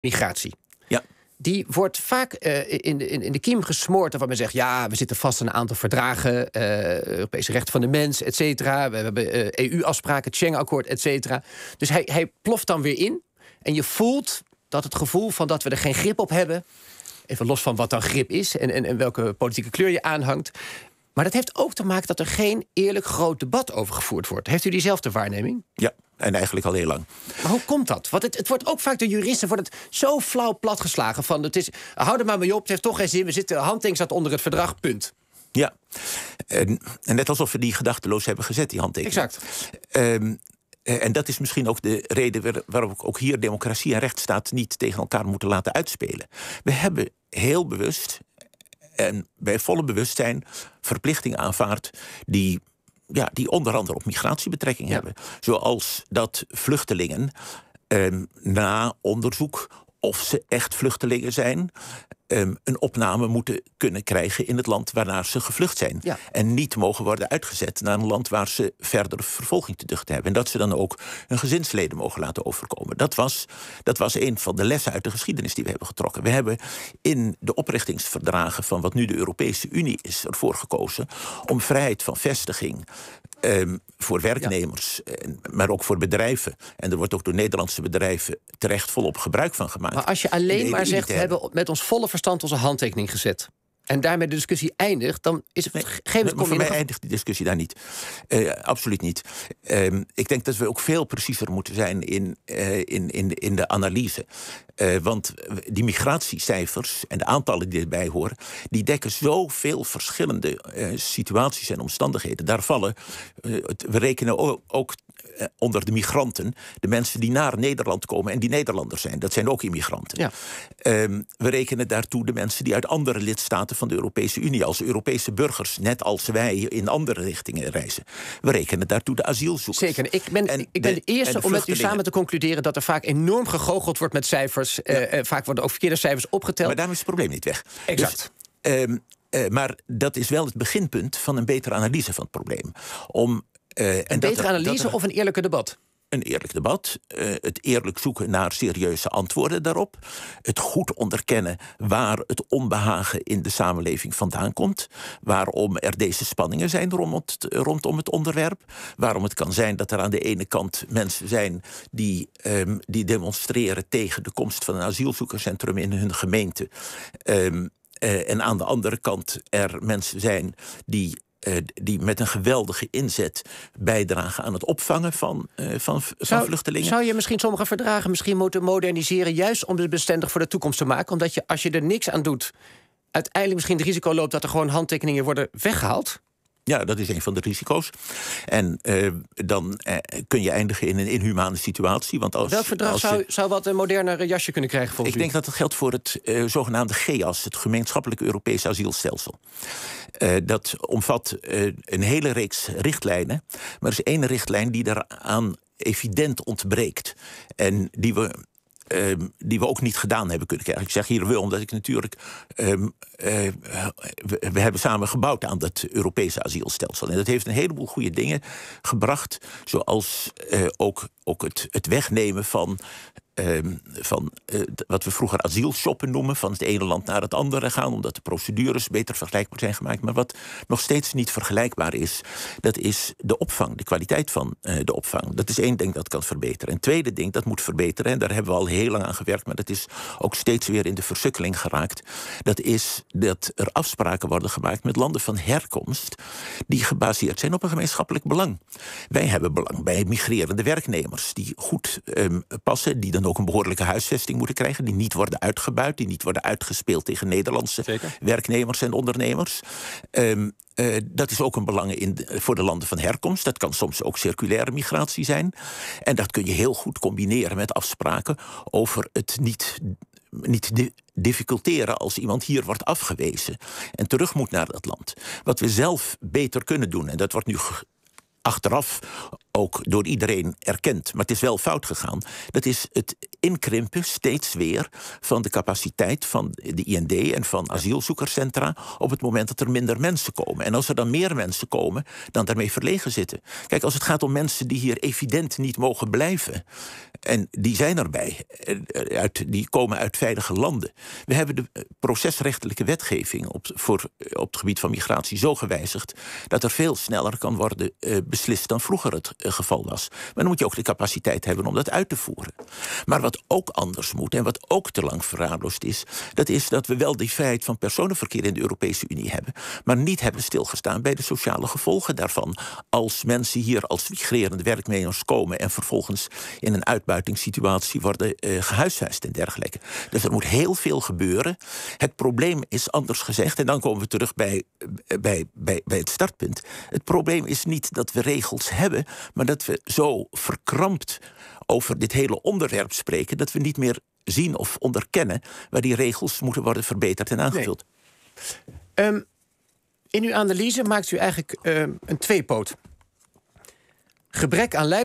migratie. Ja. Die wordt vaak eh, in, de, in, in de kiem gesmoord. wat men zegt: ja, we zitten vast aan een aantal verdragen. Uh, Europese recht van de mens, et cetera. We hebben EU-afspraken, eh, e het Schengen-akkoord, et cetera. Dus hij, hij ploft dan weer in. En je voelt dat het gevoel van dat we er geen grip op hebben. Even los van wat dan grip is en, en, en welke politieke kleur je aanhangt. Maar dat heeft ook te maken dat er geen eerlijk groot debat over gevoerd wordt. Heeft u diezelfde waarneming? Ja, en eigenlijk al heel lang. Maar hoe komt dat? Want het, het wordt ook vaak door juristen wordt het zo flauw platgeslagen. Van het is, hou er maar mee op, het heeft toch geen zin. We zitten, handtekening staat onder het verdrag, punt. Ja, en, en net alsof we die gedachteloos hebben gezet, die handtekening. Exact. Ehm, eh, en dat is misschien ook de reden waarom ook hier democratie en rechtsstaat niet tegen elkaar moeten laten uitspelen. We hebben heel bewust en bij volle bewustzijn verplichting aanvaard die ja, die onder andere op migratie betrekking hebben. Zoals dat vluchtelingen ehm, na onderzoek of ze echt vluchtelingen zijn, Ehm, een opname moeten kunnen krijgen in het land waarnaar ze gevlucht zijn. En niet mogen worden uitgezet naar een land waar ze verdere vervolging te duchten hebben. En dat ze dan ook hun gezinsleden mogen laten overkomen. Dat was, dat was een van de lessen uit de geschiedenis die we hebben getrokken. We hebben in de oprichtingsverdragen van wat nu de Europese Unie is ervoor gekozen om vrijheid van vestiging. Ehm, voor werknemers, maar ook voor bedrijven. En er wordt ook door Nederlandse bedrijven terecht volop gebruik van gemaakt. Maar als je alleen maar zegt, we hebben met ons volle verstand verstand onze handtekening gezet en daarmee de discussie eindigt, dan is het geen moment. Voor mij eindigt die discussie daar niet. Eh, absoluut niet. Ehm, ik denk dat we ook veel preciezer moeten zijn in, eh, in, in, in de analyse. Eh, want die migratiecijfers en de aantallen die erbij horen, die dekken zoveel verschillende situaties en omstandigheden. Daar vallen, we rekenen ook, ook eh, onder de migranten, de mensen die naar Nederland komen en die Nederlanders zijn. Dat zijn ook immigranten. Ja. Ehm, we rekenen daartoe de mensen die uit andere lidstaten van de Europese Unie, als Europese burgers, net als wij in andere richtingen reizen. We rekenen daartoe de asielzoekers. Zeker. Ik ben, ik ben de, eerste om met u samen te concluderen dat er vaak enorm gegoocheld wordt met cijfers. Eh, eh, vaak worden ook verkeerde cijfers opgeteld. Maar daarom is het probleem niet weg. Dus, exact. Ehm, maar dat is wel het beginpunt van een betere analyse van het probleem. Om eh, een en betere analyse of een eerlijker debat? een eerlijk debat, eh, het eerlijk zoeken naar serieuze antwoorden daarop, het goed onderkennen waar het onbehagen in de samenleving vandaan komt, waarom er deze spanningen zijn rondom het onderwerp, waarom het kan zijn dat er aan de ene kant mensen zijn die, ehm, die demonstreren tegen de komst van een asielzoekerscentrum in hun gemeente. Ehm, eh, en aan de andere kant er mensen zijn die eh, die met een geweldige inzet bijdragen aan het opvangen van, eh, van, vluchtelingen. Zou je misschien sommige verdragen misschien moeten moderniseren, juist om het bestendig voor de toekomst te maken? Omdat je als je er niks aan doet, uiteindelijk misschien het risico loopt dat er gewoon handtekeningen worden weggehaald? Ja, dat is een van de risico's. En eh, dan eh, kun je eindigen in een inhumane situatie. Want als, Welk verdrag als zou, zou wat een modernere jasje kunnen krijgen volgens Ik denk dat dat geldt voor het uh, zogenaamde GEAS, het gemeenschappelijk Europees asielstelsel. dat omvat een hele reeks richtlijnen. Maar er is één richtlijn die daaraan evident ontbreekt. En die we Ehm, die we ook niet gedaan hebben kunnen krijgen. Ik zeg hier wel, omdat ik natuurlijk. Ehm, eh, we, hebben samen gebouwd aan dat Europese asielstelsel. En dat heeft een heleboel goede dingen gebracht. Zoals eh, ook, ook het, het wegnemen van Ehm, van eh, wat we vroeger asielshoppen noemen, van het ene land naar het andere gaan, omdat de procedures beter vergelijkbaar zijn gemaakt. Maar wat nog steeds niet vergelijkbaar is, dat is de opvang, de kwaliteit van eh, de opvang. Dat is één ding dat kan verbeteren. En tweede ding, dat moet verbeteren, en daar hebben we al heel lang aan gewerkt, maar dat is ook steeds weer in de versukkeling geraakt. Dat is dat er afspraken worden gemaakt met landen van herkomst die gebaseerd zijn op een gemeenschappelijk belang. Wij hebben belang bij migrerende werknemers die goed ehm, passen, die ook ook een behoorlijke huisvesting moeten krijgen. Die niet worden uitgebuit, die niet worden uitgespeeld tegen Nederlandse werknemers en ondernemers. Ehm, eh, dat is ook een belang in, voor de landen van herkomst. Dat kan soms ook circulaire migratie zijn. En dat kun je heel goed combineren met afspraken over het niet, niet difficulteren als iemand hier wordt afgewezen en terug moet naar dat land. Wat we zelf beter kunnen doen, en dat wordt nu achteraf ook door iedereen erkend, maar het is wel fout gegaan. Dat is het inkrimpen steeds weer van de capaciteit van de IND en van asielzoekerscentra op het moment dat er minder mensen komen. En als er dan meer mensen komen, dan daarmee verlegen zitten. Kijk, als het gaat om mensen die hier evident niet mogen blijven, en die zijn erbij, eh, uit, die komen uit veilige landen. We hebben de eh, procesrechtelijke wetgeving op, voor, eh, op het gebied van migratie zo gewijzigd dat er veel sneller kan worden beslist dan vroeger het geval was. Maar dan moet je ook de capaciteit hebben om dat uit te voeren. Maar wat ook anders moet en wat ook te lang verwaarloosd is, dat is dat we wel die vrijheid van personenverkeer in de Europese Unie hebben, maar niet hebben stilgestaan bij de sociale gevolgen daarvan. Als mensen hier als migrerende werknemers komen en vervolgens in een uitbuitingssituatie worden uh, gehuisvest en dergelijke. Dus er moet heel veel gebeuren. Het probleem is anders gezegd, en dan komen we terug bij, eh, bij, bij, bij het startpunt. Het probleem is niet dat we regels hebben, maar dat we zo verkrampt over dit hele onderwerp spreken, dat we niet meer zien of onderkennen waar die regels moeten worden verbeterd en aangevuld. Ehm, in uw analyse maakt u eigenlijk ehm, een tweepoot. Gebrek aan leiding.